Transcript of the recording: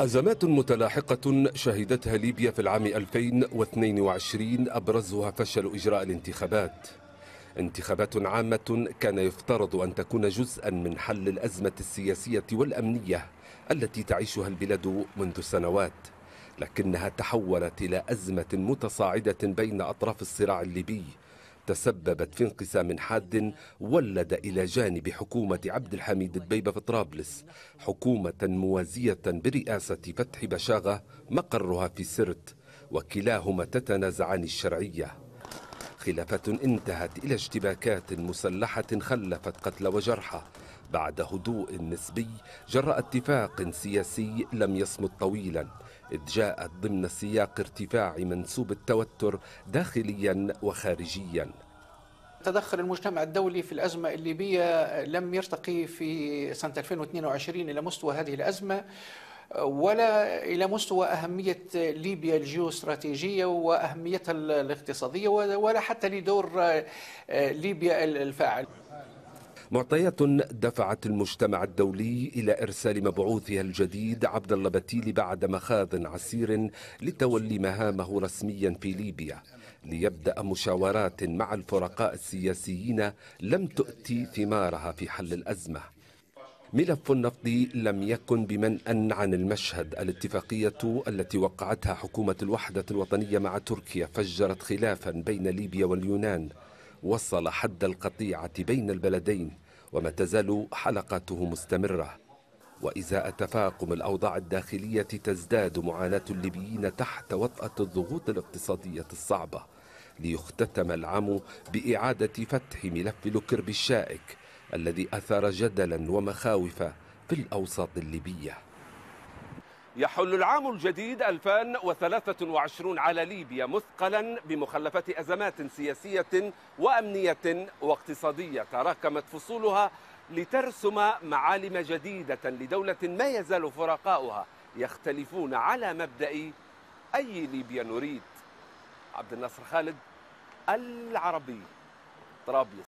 أزمات متلاحقة شهدتها ليبيا في العام 2022 أبرزها فشل إجراء الانتخابات انتخابات عامة كان يفترض أن تكون جزءا من حل الأزمة السياسية والأمنية التي تعيشها البلاد منذ سنوات لكنها تحولت إلى أزمة متصاعدة بين أطراف الصراع الليبي تسببت في انقسام حاد ولد إلى جانب حكومة عبد الحميد البيبه في طرابلس حكومة موازية برئاسة فتح بشاغة مقرها في سرت وكلاهما تتنازعان الشرعية خلافة انتهت إلى اشتباكات مسلحة خلفت قتل وجرحى بعد هدوء نسبي جراء اتفاق سياسي لم يصمد طويلا إذ جاءت ضمن سياق ارتفاع منسوب التوتر داخليا وخارجيا تدخل المجتمع الدولي في الأزمة الليبية لم يرتقي في سنة 2022 إلى مستوى هذه الأزمة ولا إلى مستوى أهمية ليبيا الجيوستراتيجية وأهميتها الاقتصادية ولا حتى لدور آه، ليبيا الفاعل معطيات دفعت المجتمع الدولي إلى إرسال مبعوثها الجديد عبد الله بتيلي بعد مخاض عسير لتولي مهامه رسميا في ليبيا ليبدأ مشاورات مع الفرقاء السياسيين لم تؤتي ثمارها في حل الأزمة ملف النفط لم يكن بمنأى عن المشهد الاتفاقية التي وقعتها حكومة الوحدة الوطنية مع تركيا فجرت خلافا بين ليبيا واليونان وصل حد القطيعة بين البلدين وما تزال حلقاته مستمرة وإزاء تفاقم الأوضاع الداخلية تزداد معاناة الليبيين تحت وطأة الضغوط الاقتصادية الصعبة ليختتم العام بإعادة فتح ملف لوكرب الشائك الذي أثار جدلا ومخاوف في الأوساط الليبية يحل العام الجديد 2023 على ليبيا مثقلا بمخلفات أزمات سياسية وأمنية واقتصادية تراكمت فصولها لترسم معالم جديدة لدولة ما يزال فرقاؤها يختلفون على مبدأ أي ليبيا نريد عبد الناصر خالد العربي طرابلس